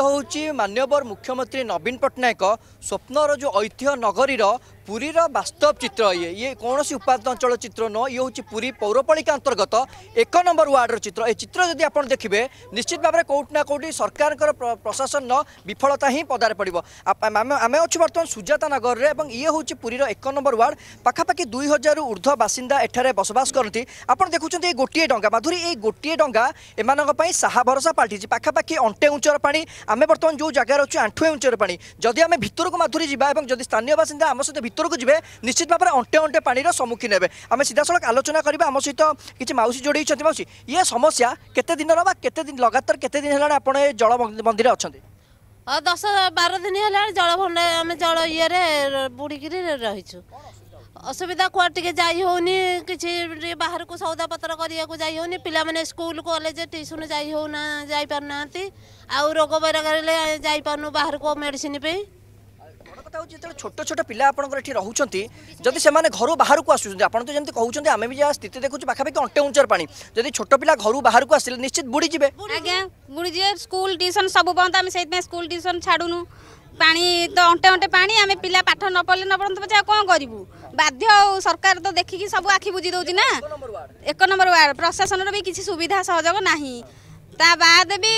ହେଉଛି ମାନ୍ୟବର ମୁଖ୍ୟମନ୍ତ୍ରୀ ନବୀନ ପଟ୍ଟନାୟକ ସ୍ୱପ୍ନର ଯେଉଁ ଐତିହ୍ୟ ନଗରୀର পুরীর বাস্তব চিত্র ইয়ে ইয়ে কৌশি উপাদিত অঞ্চল চিত্র নয় ইয়ে হচ্ছে পুরী পৌরপালিকা অন্তর্গত এক নম্বর ওয়ার্ডর চিত্র এই চিত্র যদি আপনার দেখবে নিশ্চিত ভাবে কোটি না কোটি সরকারঙ্কর প্রশাসন বিফলতা হি পদারে পড়ব আমি অছু বর্তমান সুজাতা নগরের এবং ইয়ে হচ্ছে পুরীর এক নম্বর ওয়ার্ড পাখাপাখি দুই হাজার ঊর্ধ্ব বাসিন্দা এখানে বসবাস করতে আপনার দেখুছেন এই গোটিয়ে ডঙ্গা মাধুরী এই গোটিয়ে ডঙ্গা এমানপাই সাহা ভরসা পাল্টিছে পাখাপাখি অন্টে উঁচর পা আমি বর্তমান যে জায়গায় অছু আঁঠুয়ে উঁচর পা যদি আমি ভিতরক মাধুরী যা এবং যদি স্থানীয় বাসিন্দা আমার সহ ভিতরক যাবে নিশ্চিত ভাবে অন্টে অন্টে পাড়ির সম্মুখীন হবে আমি সিধাসলখ আলোচনা করা আমার সহ কিছু মাউসী যোড়াই মাউসী ইয়ে সমস্যা কেতে দিন বা কেতে দিন লগাতার কেতে দিন হল আপনার এই জল মন্দিরে অনেক দশ বার দিন হল জল ভণ্ডার আমি জল ইয়ে বুড়ি রয়েছু অসুবিধা কুয়াড়ে টিকি যাই হোনি কিছু বাহার সৌদাপত্র করা যাই হোনি পিলা মানে স্কুল কলেজ টিউশন যাই হো না যাই পার না আগ রোগ বৈরাগ যাই পারু বাহার মেডিসিন পেয়ে ଆଉ ଯେତେବେଳେ ଛୋଟ ଛୋଟ ପିଲା ଆପଣଙ୍କର ଏଠି ରହୁଛନ୍ତି ଯଦି ସେମାନେ ଘରୁ ବାହାରକୁ ଆସୁଛନ୍ତି ଆପଣ ତ ଯେମିତି କହୁଛନ୍ତି ଆମେ ବି ଯାହା ସ୍ଥିତି ଦେଖୁଛୁ ପାଖାପାଖି ଅଣ୍ଟେ ଉଞ୍ଚାର ପାଣି ଯଦି ଛୋଟ ପିଲା ଘରୁ ବାହାରକୁ ଆସିଲେ ନିଶ୍ଚିତ ବୁଡ଼ିଯିବେ ଆଜ୍ଞା ବୁଡ଼ିଯିବେ ସ୍କୁଲ ଟ୍ୟୁସନ୍ ସବୁ ବନ୍ଦ ଆମେ ସେଇଥିପାଇଁ ସ୍କୁଲ ଟ୍ୟୁସନ୍ ଛାଡ଼ୁନୁ ପାଣି ତ ଅଣ୍ଟେ ଅଣ୍ଟେ ପାଣି ଆମେ ପିଲା ପାଠ ନ ପଢ଼ିଲେ ନ ପଢ଼ନ୍ତୁ ପଛେ ଆଉ କ'ଣ କରିବୁ ବାଧ୍ୟ ଆଉ ସରକାର ତ ଦେଖିକି ସବୁ ଆଖି ବୁଝି ଦେଉଛି ନା ଏକ ନମ୍ବର ୱାର୍ଡ଼ ପ୍ରଶାସନର ବି କିଛି ସୁବିଧା ସହଯୋଗ ନାହିଁ ତା ବାଦ ବି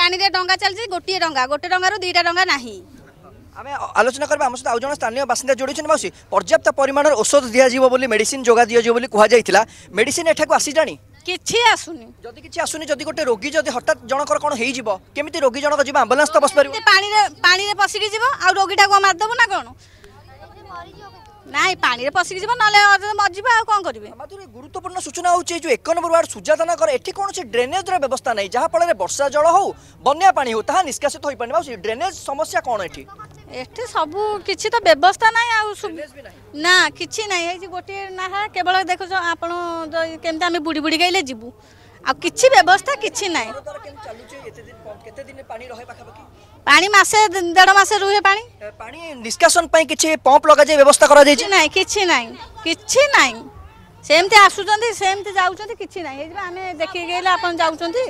ପାଣିରେ ଡଙ୍ଗା ଚାଲିଛି ଗୋଟିଏ ଡଙ୍ଗା ଗୋଟିଏ ଡଙ୍ଗାରୁ ଦୁଇଟା ଡଙ୍ଗା ନାହିଁ আমি আলোচনা করবা আমার সহ আউ জন স্থানীয় বাসিন্দা যোড়ছেন মাউসী পর্যাপ্ত পরিমাণের ঔষধ দিয়া বলে মেডিসিন যোগা দিয়া বলে কুহযাই মেডিসিন এঠাকু আসিলানি কিছু আসুনি যদি কিছু আসুনি যদি গোটে রোগী যদি হঠাৎ জনকর কোণ হয়ে যাব কেমিতি রোগী জনক যাব আম্বুলান্স তো বসি পারিব পানিরে পানিরে পশিকি যাব আর রোগীটাকে মারদেব না কোণ ନାଇଁ ପାଣିରେ ପଶିକି ଯିବ ନହେଲେ ମଜିବା ଆଉ କ'ଣ କରିବେ ଗୁରୁତ୍ୱପୂର୍ଣ୍ଣ ସୂଚନା ହେଉଛି ଯେଉଁ ଏକ ନମ୍ବର ୱାର୍ଡ ସୁଜାତାନଗର ଏଠି କୌଣସି ଡ୍ରେନେଜର ବ୍ୟବସ୍ଥା ନାହିଁ ଯାହାଫଳରେ ବର୍ଷା ଜଳ ହଉ ବନ୍ୟା ପାଣି ହଉ ତାହା ନିଷ୍କାସିତ ହୋଇପାରୁନି ଆଉ ଡ୍ରେନେଜ ସମସ୍ୟା କ'ଣ ଏଠି ଏଠି ସବୁ କିଛି ତ ବ୍ୟବସ୍ଥା ନାହିଁ ଆଉ ନା କିଛି ନାହିଁ ଏଇ ଗୋଟିଏ ନାହା କେବଳ ଦେଖୁଛ ଆପଣ କେମିତି ଆମେ ବୁଡ଼ି ବୁଡ଼ି ଗାଇଲେ ଯିବୁ কিছু ব্যবস্থা কিছু নাই পানি মাসে দেড় মাসে রুহে পানি পানি নিষ্কাশন পাই কিছু পম্প লগাযাই ব্যবস্থা করা যাইছে নাই কিছু নাই কিছু নাই সেমতি আসুচন্তি সেমতি যাউচন্তি কিছু নাই এই আমি দেখি গেলে আপন যাউচন্তি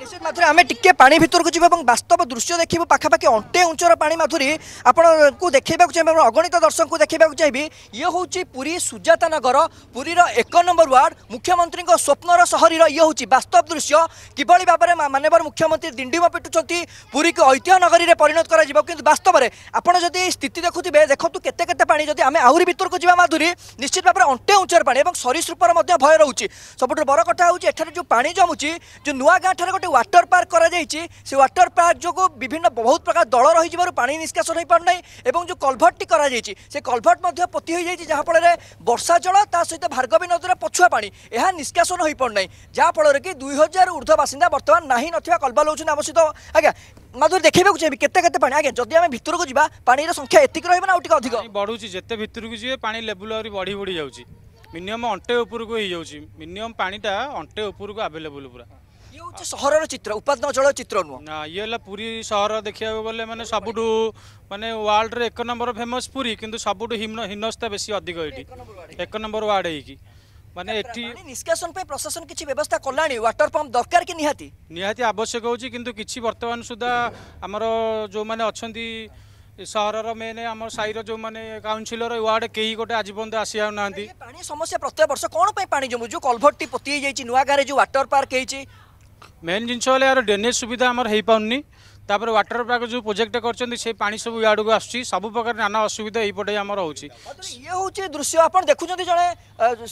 নিশ্চিত মাଧୁରୀ ଆମେ ଟିକେ ପାଣି ଭିତରକୁ ଯିବୁ ଏବଂ ବାସ୍ତବ ଦୃଶ୍ୟ ଦେଖିବୁ ପାଖାପାଖି ଅଣ୍ଟେ ଉଞ୍ଚର ପାଣି ମାଧୁରୀ ଆପଣଙ୍କୁ ଦେଖାଇବାକୁ ଚାହିଁବି ଏବଂ ଅଗଣିତ ଦର୍ଶକଙ୍କୁ ଦେଖାଇବାକୁ ଚାହିଁବି ଇଏ ହେଉଛି ପୁରୀ ସୁଜାତା ନଗର ପୁରୀର ଏକ ନମ୍ବର ୱାର୍ଡ଼ ମୁଖ୍ୟମନ୍ତ୍ରୀଙ୍କ ସ୍ୱପ୍ନର ସହରୀର ଇଏ ହେଉଛି ବାସ୍ତବ ଦୃଶ୍ୟ କିଭଳି ଭାବରେ ମାନ୍ୟବର ମୁଖ୍ୟମନ୍ତ୍ରୀ ଦିଣ୍ଡିମ ପିଟୁଛନ୍ତି ପୁରୀକୁ ଐତିହ୍ୟ ନଗରୀରେ ପରିଣତ କରାଯିବ କିନ୍ତୁ ବାସ୍ତବରେ ଆପଣ ଯଦି ଏହି ସ୍ଥିତି ଦେଖୁଥିବେ ଦେଖନ୍ତୁ କେତେ କେତେ ପାଣି ଯଦି ଆମେ ଆହୁରି ଭିତରକୁ ଯିବା ମାଧୁରୀ ନିଶ୍ଚିତ ଭାବରେ ଅଣ୍ଟେ ଉଞ୍ଚର ପାଣି ଏବଂ ସରୀସୃପର ମଧ୍ୟ ଭୟ ରହୁଛି ସବୁଠାରୁ ବଡ଼ କଥା ହେଉଛି ଏଠାରେ ଯେଉଁ ପାଣି ଜମୁଛି ଯେଉଁ ନୂଆ ଗାଁ ଠାରେ গোটে ওয়াটর পার্ক করা যাইছে সে ওয়াটর পার্ক যোগ বিভিন্ন বহুত প্রকার দল রহিযার পানি নিষ্কাশন হয়ে পড়ুনা এবং যে কলভর্টটি করা যাইছে সে কলভর্ট মধ্যে পোতি হয়ে যাইছে যাফলের বর্ষা জল তা সহিত ভার্গবী নদীর পছুয়া পা ଏହା ନିଷ୍କାସନ ହୋଇପାରୁନାହିଁ ଯାହାଫଳରେ କି ଦୁଇ ହଜାର ଉର୍ଦ୍ଧ୍ୱ ବାସିନ୍ଦା ବର୍ତ୍ତମାନ ନାହିଁ ନଥିବା କଲବାଲ ହେଉଛନ୍ତି ଆବଶ୍ୟକ ଆଜ୍ଞା ମାଧୁରୀ ଦେଖେଇବାକୁ ଚାହିଁବି କେତେ କେତେ ପାଣି ଆଜ୍ଞା ଯଦି ଆମେ ଭିତରକୁ ଯିବା ପାଣିର ସଂଖ୍ୟା ଏତିକି ରହିବ ନା ଆଉ ଟିକେ ଅଧିକ ବଢ଼ୁଛି ଯେତେ ଭିତରକୁ ଯିବେ ପାଣି ଲେବୁଲ୍ ଆହୁରି ବଢ଼ି ବଢ଼ି ଯାଉଛି ମିନିମମ୍ ଅଣ୍ଟେ ଉପରକୁ ହେଇଯାଉଛି ମିନିମମ୍ ପାଣିଟା ଅଣ୍ଟେ ଉପରକୁ ଆଭେଲେବୁଲ୍ ପୁରା ସହରର ଚିତ୍ର ଉପାଦନ ଚଳଚ୍ଚିତ୍ର ନୁହଁ ନା ଇଏ ହେଲା ପୁରୀ ସହର ଦେଖିବାକୁ ଗଲେ ମାନେ ସବୁଠୁ ମାନେ ୱାର୍ଲଡରେ ଏକ ନମ୍ବର ଫେମସ୍ ପୁରୀ କିନ୍ତୁ ସବୁଠୁ ହୀନସ୍ତା ବେଶୀ ଅଧିକ ଏଠି ଏକ ନମ୍ବର ୱାର୍ଡ ହେଇକି ମାନେ ଏଠି ନିଷ୍କାସନ ପାଇଁ ପ୍ରଶାସନ କିଛି ବ୍ୟବସ୍ଥା କଲାଣି ୱାଟର ପମ୍ପ ଦରକାର କି ନିହାତି ନିହାତି ଆବଶ୍ୟକ ହେଉଛି କିନ୍ତୁ କିଛି ବର୍ତ୍ତମାନ ସୁଦ୍ଧା ଆମର ଯେଉଁମାନେ ଅଛନ୍ତି ସହରର ମେନ୍ ଆମ ସାହିର ଯେଉଁମାନେ କାଉନସିଲର ୱାର୍ଡ କେହି ଗୋଟେ ଆଜି ପର୍ଯ୍ୟନ୍ତ ଆସିପାରୁନାହାନ୍ତି ପାଣି ସମସ୍ୟା ପ୍ରତ୍ୟେକ ବର୍ଷ କ'ଣ ପାଇଁ ପାଣି ଜମୁଛି ଯେଉଁ କଲଭର୍ଟଟି ପୋତି ହେଇଯାଇଛି ନୂଆ ଗାଁରେ ଯେଉଁ ୱାଟର ପାର୍କ ହେଇଛି मेन जिन्स हो ड्रेनेज सुविधा अब पाउनु नि তাপরে ওয়াটর পার্ক যে প্রোজেক্ট করছেন সেই পা সব ইয়াড়ু আসছে সবু প্রকার নানা অসুবিধা এইপটে আমার হচ্ছে ইয়ে হচ্ছে দৃশ্য আপনার দেখুম জনে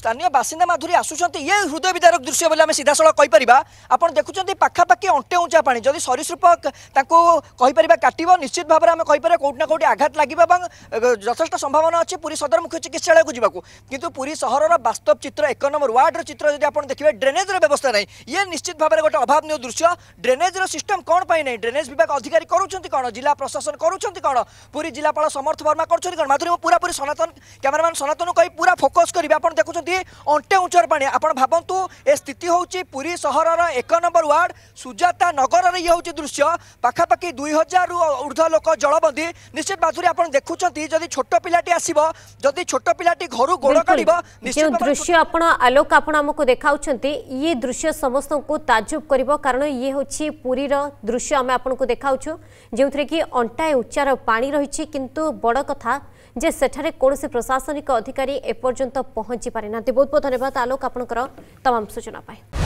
স্থানীয় বাসিন্দা মাধুরী আসুচার ইয়ে হৃদয় বিদারক দৃশ্য বলে আমি সিধাসলখ কইপারা আপনার দেখুম পাখাপাখি অন্টে উঁচা পা যদি সরীসৃপ তাকে কইপারা কাটব নিশ্চিত ভাবে আমি কইপারা কোটি না কোটি আঘাত লাগবে এবং যথেষ্ট সম্ভাবনা অছে পুরী সদর মুখ্য চিকিৎসালয় যা কিন্তু পুরী সহরর বাস্তব চিত্র এক নম্বর ওয়ার্ডর চিত্র যদি আপনার দেখবে ড্রেনেজর ব্যবস্থা নাই ইয়ে নিশ্চিত ভাবে গোটে অভাবনীয় দৃশ্য ড্রেনেজর সিস্টম কোণ পাই নাই ড্রেনেজ विभाग अधिकारी कौन जिला प्रशासन कौन पूरी जिलापाल समर्थ वर्मा कर माधुरी पूरा पूरी सनातन क्यमेरामैन सनातन कही पूरा फोकस करेंगे आप देखते अंटे उचर पाने आप भावतु ए स्थित हूँ पूरी सहर एक नंबर वार्ड सुजाता नगर में ये हूँ दृश्य पखापाखि दुई हजार रु ऊर्ध लोक जलबंदी निश्चित माधुरी आप देखुं जदि छोट पाटी आसब जदि छोट पाटी घर गोड़ काढ़ दृश्य आप आलोक आपको देखा ये दृश्य समस्त को ताजुब कर कारण ये हूँ पूरीर दृश्य आम आपको দেখাউছু ଯେଉଁଥିରେ କି ଅଣ୍ଟାଏ ଉଚ୍ଚାର ପାଣି ରହିଛି କିନ୍ତୁ ବଡ଼ କଥା ଯେ ସେଠାରେ କୌଣସି ପ୍ରଶାସନିକ ଅଧିକାରୀ ଏପର୍ଯ୍ୟନ୍ତ ପହଞ୍ଚି ପାରିନାହାନ୍ତି ବହୁତ ବହୁତ ଧନ୍ୟବାଦ ଆଲୋକ ଆପଣଙ୍କର ତମାମ ସୂଚନା ପାଇଁ